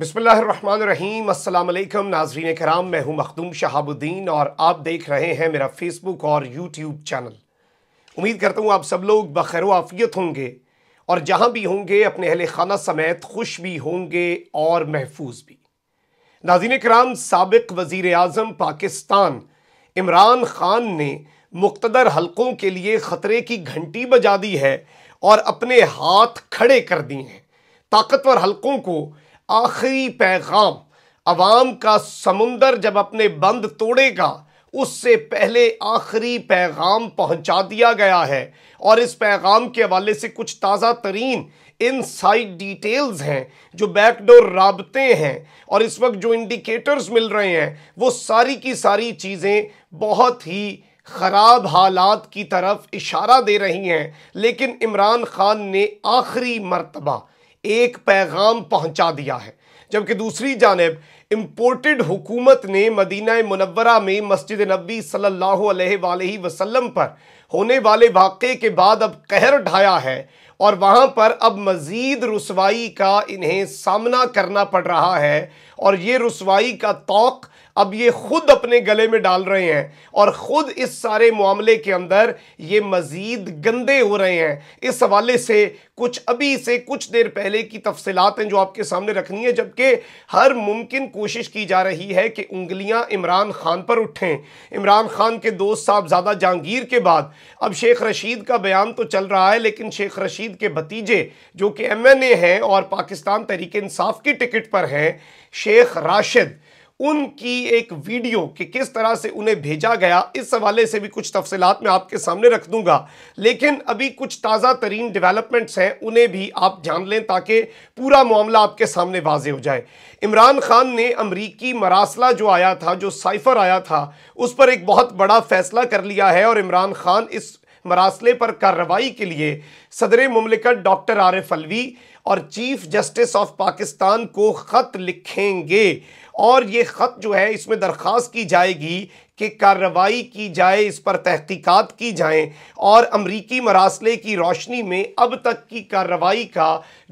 बिसमीम अल्लाम नाजरीन कराम मैं हूं मखदूम शहाबुद्दीन और आप देख रहे हैं मेरा फ़ेसबुक और यूट्यूब चैनल उम्मीद करता हूं आप सब लोग बखैर आफ़ियत होंगे और जहां भी होंगे अपने अहल खाना समेत खुश भी होंगे और महफूज भी नाजीन कराम सबक वज़ी अजम पाकिस्तान इमरान ख़ान ने मुख्तर हलकों के लिए ख़तरे की घंटी बजा दी है और अपने हाथ खड़े कर दिए हैं ताकतवर हलकों को आखिरी पैगाम अवाम का समुंदर जब अपने बंद तोड़ेगा उससे पहले आखिरी पैगाम पहुंचा दिया गया है और इस पैगाम के हवाले से कुछ ताज़ा तरीन इन साइड डिटेल्स हैं जो बैकडोर रबते हैं और इस वक्त जो इंडिकेटर्स मिल रहे हैं वो सारी की सारी चीज़ें बहुत ही ख़राब हालात की तरफ इशारा दे रही हैं लेकिन इमरान ख़ान ने आखिरी मरतबा एक पैगाम पहुंचा दिया है जबकि दूसरी जानब इम्पोर्टेड हुकूमत ने मदीना मुनवरा में मस्जिद नबी सल्लल्लाहु अलैहि वसल्लम पर होने वाले वाक़े के बाद अब कहर ढाया है और वहाँ पर अब मज़ीद रसवाई का इन्हें सामना करना पड़ रहा है और ये रसवाई का तोक़ अब ये खुद अपने गले में डाल रहे हैं और खुद इस सारे मामले के अंदर ये मज़ीद गंदे हो रहे हैं इस हवाले से कुछ अभी से कुछ देर पहले की तफसलत हैं जो आपके सामने रखनी है जबकि हर मुमकिन कोशिश की जा रही है कि उंगलियां इमरान खान पर उठें इमरान खान के दोस्त साहब ज़्यादा जहांगीर के बाद अब शेख रशीद का बयान तो चल रहा है लेकिन शेख रशीद के भतीजे जो कि एम एन ए हैं और पाकिस्तान तरीके इंसाफ की टिकट पर हैं शेख राशिद उनकी एक वीडियो कि किस तरह से उन्हें भेजा गया इस हवाले से भी कुछ तफसलत मैं आपके सामने रख दूंगा लेकिन अभी कुछ ताज़ा तरीन डेवलपमेंट्स हैं उन्हें भी आप जान लें ताकि पूरा मामला आपके सामने वाज हो जाए इमरान खान ने अमरीकी मरासला जो आया था जो साइफर आया था उस पर एक बहुत बड़ा फैसला कर लिया है और इमरान खान इस मरासले पर कार्रवाई के लिए सदर ममलिकत डॉक्टर आरफ अलवी और चीफ जस्टिस ऑफ पाकिस्तान को ख़त लिखेंगे और ये ख़त जो है इसमें दरख्वास्त की जाएगी कि कार्रवाई की जाए इस पर तहकीकात की जाए और अमरीकी मरासले की रोशनी में अब तक की कार्रवाई का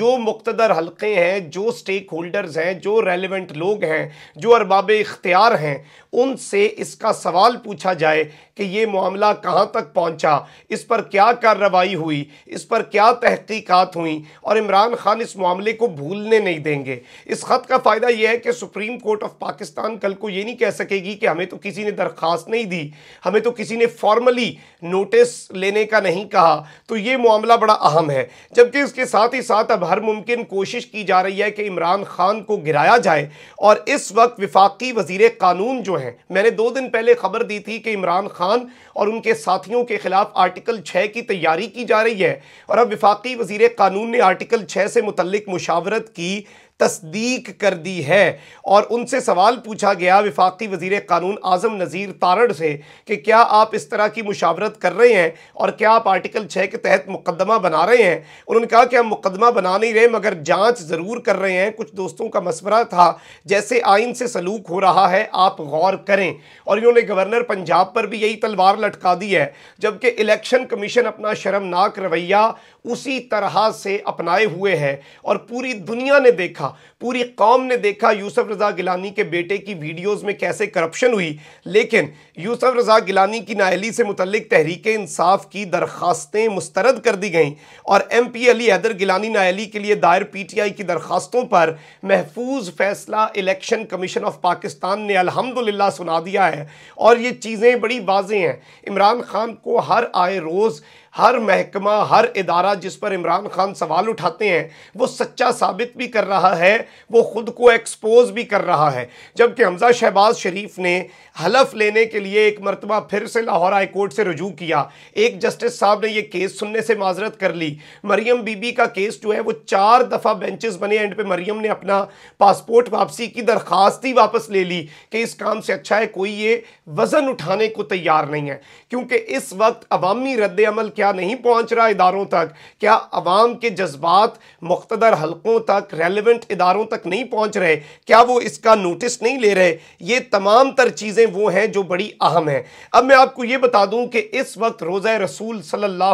जो मुख्तर हलक़े हैं जो स्टेक होल्डर्स हैं जो रेलिवेंट लोग हैं जो अरबाब इख्तियार हैं उनसे इसका सवाल पूछा जाए कि ये मामला कहाँ तक पहुँचा इस पर क्या कार्रवाई हुई इस पर क्या तहकीकत हुई और इमरान खान इस मामले को भूलने नहीं देंगे इस ख़त का फ़ायदा यह है कि सुप्रीम कोर्ट ऑफ पाकिस्तान कल को ये नहीं कह सकेगी कि हमें तो किसी ने दरख्वास्त नहीं दी हमें तो किसी ने फॉर्मली नोटिस लेने का नहीं कहा तो ये मामला बड़ा अहम है जबकि इसके साथ ही साथ अब हर मुमकिन कोशिश की जा रही है कि इमरान खान को गिराया जाए और इस वक्त विफाकी वजीर कानून जो हैं मैंने दो दिन पहले खबर दी थी कि इमरान खान खान और उनके साथियों के खिलाफ आर्टिकल छः की तैयारी की जा रही है और अब विफाकी वजीर कानून ने आर्टिकल छः से मुतलिक मुशावरत की तस्दीक कर दी है और उनसे सवाल पूछा गया विफाकी वजीर कानून आजम नज़ीर तारड़ से कि क्या आप इस तरह की मुशावरत कर रहे हैं और क्या आप आर्टिकल छः के तहत मुकदमा बना रहे हैं उन्होंने कहा कि हम मुकदमा बना नहीं रहे मगर जाँच ज़रूर कर रहे हैं कुछ दोस्तों का मशवरा था जैसे आइन से सलूक हो रहा है आप गौर करें और इन्होंने गवर्नर पंजाब पर भी यही तलवार लटका दी है जबकि इलेक्शन कमीशन अपना शर्मनाक रवैया उसी तरह से अपनाए हुए हैं और पूरी दुनिया ने देखा पूरी कौम ने देखा यूसफ़ रज़ा गिलानी के बेटे की वीडियोस में कैसे करप्शन हुई लेकिन यूसफ़ रज़ा गिलानी की नाइली से मुतलिक तहरीक इंसाफ की दरखास्तें मुस्तरद कर दी गईं और एम पी अली हैदर गिलानी नाअली के लिए दायर पी टी आई की दरखास्तों पर महफूज फैसला इलेक्शन कमीशन ऑफ पाकिस्तान ने ला सुना दिया है और ये चीज़ें बड़ी वाजें हैं इमरान खान को हर आए रोज़ हर महकमा हर इदारा जिस पर इमरान खान सवाल उठाते हैं वो सच्चा साबित भी कर रहा है वो ख़ुद को एक्सपोज भी कर रहा है जबकि हमजा शहबाज शरीफ ने हलफ लेने के लिए एक मरतबा फिर से लाहौर हाई कोर्ट से रजू किया एक जस्टिस साहब ने यह केस सुनने से माजरत कर ली मरियम बीबी का केस जो है वो चार दफ़ा बेंचेस बने एंड पे मरियम ने अपना पासपोर्ट वापसी की दरख्वास्त ही वापस ले ली कि इस काम से अच्छा है कोई ये वज़न उठाने को तैयार नहीं है क्योंकि इस वक्त अवामी रद्द अमल के क्या नहीं पहुँच रहा इदारों तक क्या आवाम के जज्बात मुख्तर हलकों तक रेलिवेंट इदारों तक नहीं पहुँच रहे क्या वो इसका नोटिस नहीं ले रहे ये तमाम तर चीज़ें वो हैं जो बड़ी अहम हैं अब मैं आपको ये बता दूँ कि इस वक्त रोज रसूल सल्ला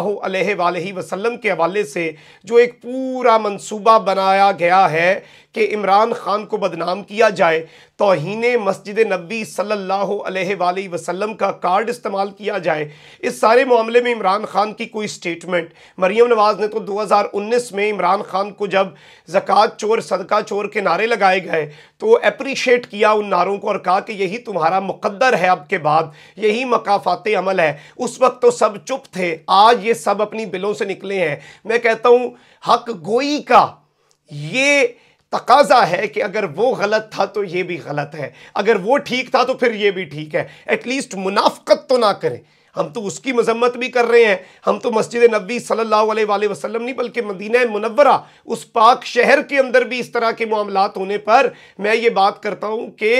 वसलम के हवाले से जो एक पूरा मनसूबा बनाया गया है कि इमरान ख़ान को बदनाम किया जाए तोहन मस्जिद नबी सल्ला वसम का कार्ड इस्तेमाल किया जाए इस सारे मामले में इमरान ख़ान की कोई स्टेटमेंट मरीम नवाज़ ने तो दो हज़ार उन्नीस में इमरान ख़ान को जब जक़ात चोर सदका चोर के नारे लगाए गए तो अप्रीशिएट किया उन नारों को और कहा कि यही तुम्हारा मुकद्दर है अब के बाद यही मकाफात अमल है उस वक्त तो सब चुप थे आज ये सब अपनी बिलों से निकले हैं मैं कहता हूँ हक गोई का ये तकाजा है कि अगर वो गलत था तो ये भी गलत है अगर वो ठीक था तो फिर ये भी ठीक है एटलीस्ट मुनाफ्त तो ना करें हम तो उसकी मजम्मत भी कर रहे हैं हम तो मस्जिद नबी सल्लल्लाहु अलैहि वसल्लम नहीं बल्कि मदीना मुनवरा उस पाक शहर के अंदर भी इस तरह के मामला होने पर मैं ये बात करता हूँ कि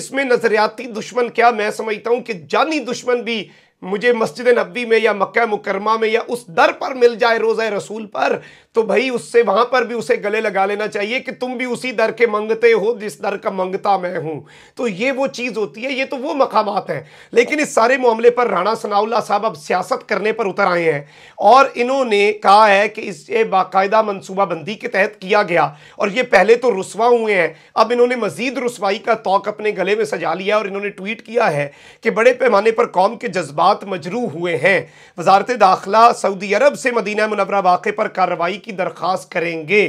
इसमें नज़रियाती दुश्मन क्या मैं समझता हूँ कि जानी दुश्मन भी मुझे मस्जिद नबी में या मक्का मुकरमा में या उस दर पर मिल जाए रोज़ा रसूल पर तो भाई उससे वहाँ पर भी उसे गले लगा लेना चाहिए कि तुम भी उसी दर के मंगते हो जिस दर का मंगता मैं हूँ तो ये वो चीज़ होती है ये तो वो मकाम हैं लेकिन इस सारे मामले पर राणा सनाउल्ला साहब अब सियासत करने पर उतर आए हैं और इन्होंने कहा है कि इसे बाकायदा मनसूबाबंदी के तहत किया गया और ये पहले तो रसवा हुए हैं अब इन्होंने मजीद रसवाई का तोक अपने गले में सजा लिया और इन्होंने ट्वीट किया है कि बड़े पैमाने पर कौम के जज्बा सात मजरू हुए हैं वजारत दाखिला सऊदी अरब से मदीना मुनवरा वाक़े पर कार्रवाई की दरख्वास्त करेंगे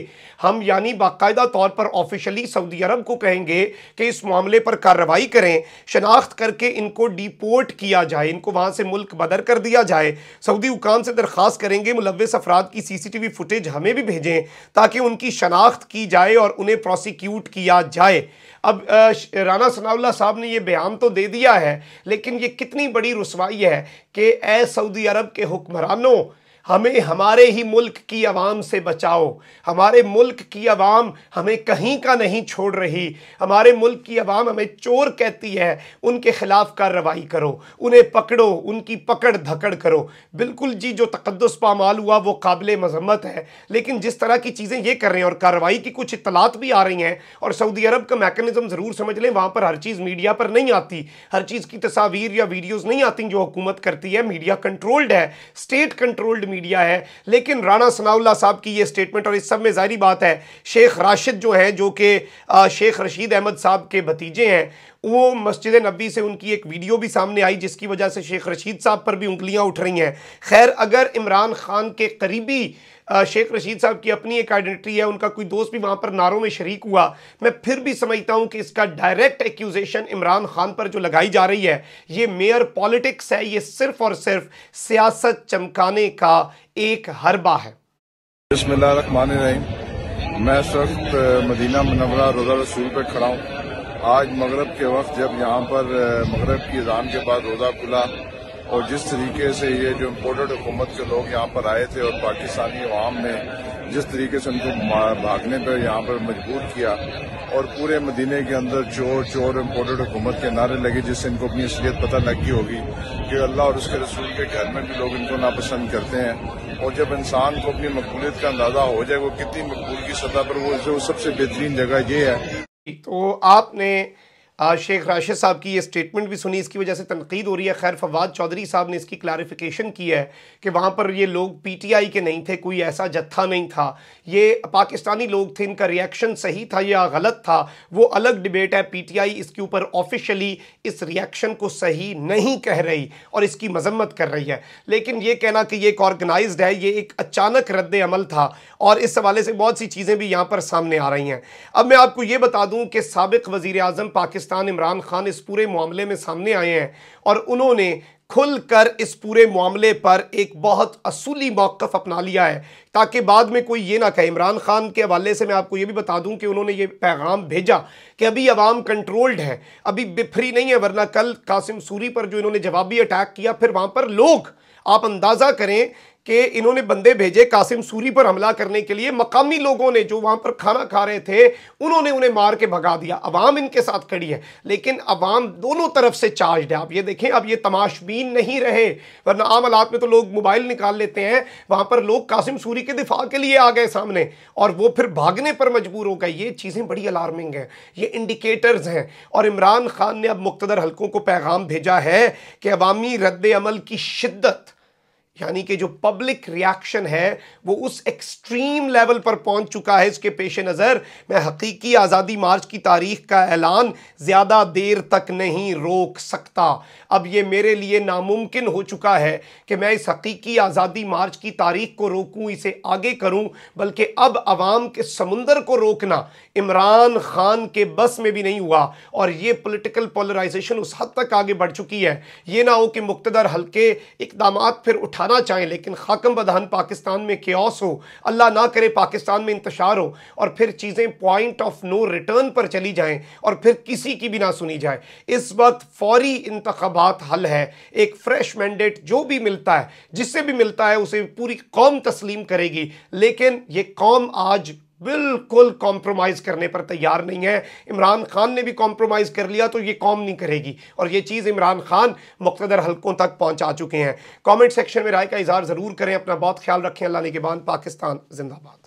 हम यानी बाकायदा तौर पर ऑफिशली सऊदी अरब को कहेंगे कि इस मामले पर कार्रवाई करें शनाख्त करके इनको डिपोर्ट किया जाए इनको वहाँ से मुल्क बदर कर दिया जाए सऊदी हुकाम से दरख्वास्त करेंगे मुलवस अफराद की C C T V footage हमें भी भेजें ताकि उनकी शनाख्त की जाए और उन्हें प्रोसिक्यूट किया जाए अब राना सनाउल्ला साहब ने यह बयान तो दे दिया है लेकिन ये कितनी बड़ी रसवाई है कि ए सऊदी अरब के हुक्मरानों हमें हमारे ही मुल्क की आवाम से बचाओ हमारे मुल्क की आवाम हमें कहीं का नहीं छोड़ रही हमारे मुल्क की आवाम हमें चोर कहती है उनके ख़िलाफ़ कार्रवाई करो उन्हें पकड़ो उनकी पकड़ धकड़ करो बिल्कुल जी जो तकदस पामाल हुआ वो काबिल मजम्मत है लेकिन जिस तरह की चीज़ें ये कर रहे हैं और कार्रवाई की कुछ इतलात भी आ रही हैं और सऊदी अरब का मैकेनिज़्म ज़रूर समझ लें वहाँ पर हर चीज़ मीडिया पर नहीं आती हर चीज़ की तस्वीर या वीडियोज़ नहीं आती जो हुकूमत करती है मीडिया कंट्रोल्ड है स्टेट कंट्रोल्ड मीडिया है लेकिन राणा सनाउल्ला साहब की ये स्टेटमेंट और इस सब में जारी बात है शेख राशिद जो हैं जो कि शेख रशीद अहमद साहब के भतीजे हैं वो मस्जिद नबी से उनकी एक वीडियो भी सामने आई जिसकी वजह से शेख रशीद साहब पर भी उंगलियां उठ रही हैं खैर अगर इमरान खान के करीबी शेख रशीद साहब की अपनी एक आइडेंटिटी है उनका कोई दोस्त भी वहाँ पर नारों में शरीक हुआ मैं फिर भी समझता हूँ कि इसका डायरेक्ट एक्यूजेशन इमरान खान पर जो लगाई जा रही है ये मेयर पॉलिटिक्स है ये सिर्फ और सिर्फ सियासत चमकाने का एक हरबा है मैं इस वक्त मदीना मनवरा रोजा रसूल पर खड़ा हूँ आज मगरब के वक्त जब यहाँ पर मगरब की अजान के बाद रोजा खुला और जिस तरीके से ये जो इम्पोर्टेड हुकूमत के लोग यहाँ पर आए थे और पाकिस्तानी अवाम ने जिस तरीके से उनको भागने पर यहाँ पर मजबूर किया और पूरे मदीने के अंदर चोर चोर इम्पोर्टेड हुकूमत के नारे लगे जिससे इनको अपनी असलियत पता लगी होगी कि अल्लाह और उसके रसूल के घर में भी लोग इनको नापसंद करते हैं और जब इंसान को अपनी मकबूलियत का अंदाजा हो जाए वो कितनी मकबूल की सतह पर वो सबसे बेहतरीन जगह ये है तो आपने शेख राशिद साहब की ये स्टेटमेंट भी सुनी इसकी वजह से तनकीद हो रही है खैर फवाद चौधरी साहब ने इसकी क्लारिफिकेशन की है कि वहाँ पर ये लोग पीटीआई के नहीं थे कोई ऐसा जत्था नहीं था ये पाकिस्तानी लोग थे इनका रिएक्शन सही था या गलत था वो अलग डिबेट है पीटीआई इसके ऊपर ऑफिशियली इस रिएक्शन को सही नहीं कह रही और इसकी मजम्मत कर रही है लेकिन ये कहना कि ये एक ऑर्गेनाइज है ये एक अचानक रद्द अमल था और इस हवाले से बहुत सी चीज़ें भी यहाँ पर सामने आ रही हैं अब मैं आपको ये बता दूँ कि सबक वज़ी अजम पाकिस्तान पाकिस्तान इमरान खान इस पूरे मामले में सामने आए हैं और उन्होंने खुलकर इस पूरे मामले पर एक बहुत असूली मौक़ अपना लिया है ताकि बाद में कोई ये ना कहे इमरान खान के हवाले से मैं आपको ये भी बता दूं कि उन्होंने ये पैगाम भेजा कि अभी आवाम कंट्रोल्ड है अभी बिफरी नहीं है वरना कल कासिम सूरी पर जो इन्होंने जवाबी अटैक किया फिर वहाँ पर लोग आप अंदाज़ा करें कि इन्होंने बंदे भेजे कासिम सूरी पर हमला करने के लिए मकामी लोगों ने जो वहाँ पर खाना खा रहे थे उन्होंने उन्हें मार के भगा दिया अवाम इनके साथ खड़ी है लेकिन अवाम दोनों तरफ से चार्ज है आप ये देखें अब ये तमाशबीन नहीं रहे वरना आम हालात में तो लोग मोबाइल निकाल लेते हैं वहाँ पर लोग कासिम सूरी के दिफा के लिए आ गए सामने और वो फिर भागने पर मजबूर हो गए ये चीज़ें बड़ी अलार्मिंग हैं ये इंडिकेटर्स हैं और इमरान खान ने अब मुख्तर हल्कों को पैगाम भेजा है कि अवामी रद्द अमल की शिद्दत यानी कि जो पब्लिक रिएक्शन है वो उस एक्सट्रीम लेवल पर पहुंच चुका है इसके पेश नज़र मैं हकीकी आज़ादी मार्च की तारीख का ऐलान ज़्यादा देर तक नहीं रोक सकता अब ये मेरे लिए नामुमकिन हो चुका है कि मैं इस हकीकी आज़ादी मार्च की तारीख को रोकूं इसे आगे करूं बल्कि अब आवाम के समंदर को रोकना इमरान खान के बस में भी नहीं हुआ और ये पोलिटिकल पोलराइजेशन उस हद तक आगे बढ़ चुकी है ये ना हो कि मुख्तर हल्के इकदाम फिर उठा हटाना चाहें लेकिन खाकम बदहन पाकिस्तान में क्योस हो अल्लाह ना करे पाकिस्तान में इंतशार हो और फिर चीज़ें पॉइंट ऑफ नो रिटर्न पर चली जाए और फिर किसी की भी ना सुनी जाए इस वक्त फौरी इंतबात हल है एक फ्रेश मैंडेट जो भी मिलता है जिससे भी मिलता है उसे पूरी कौम तस्लीम करेगी लेकिन ये कौम आज बिल्कुल कॉम्प्रोमाइज़ करने पर तैयार नहीं है इमरान खान ने भी कॉम्प्रोमाइज़ कर लिया तो ये कॉम नहीं करेगी और ये चीज़ इमरान खान मुख्तर हलकों तक पहुँचा चुके हैं कॉमेंट सेक्शन में राय का इजहार ज़रूर करें अपना बहुत ख्याल रखें अल्लाह के बाद पाकिस्तान जिंदाबाद